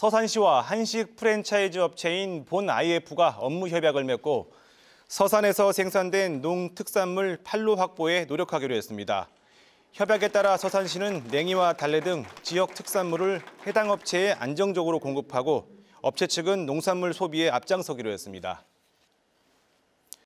서산시와 한식 프랜차이즈 업체인 본 IF가 업무 협약을 맺고 서산에서 생산된 농특산물 판로 확보에 노력하기로 했습니다. 협약에 따라 서산시는 냉이와 달래 등 지역 특산물을 해당 업체에 안정적으로 공급하고 업체 측은 농산물 소비에 앞장서기로 했습니다.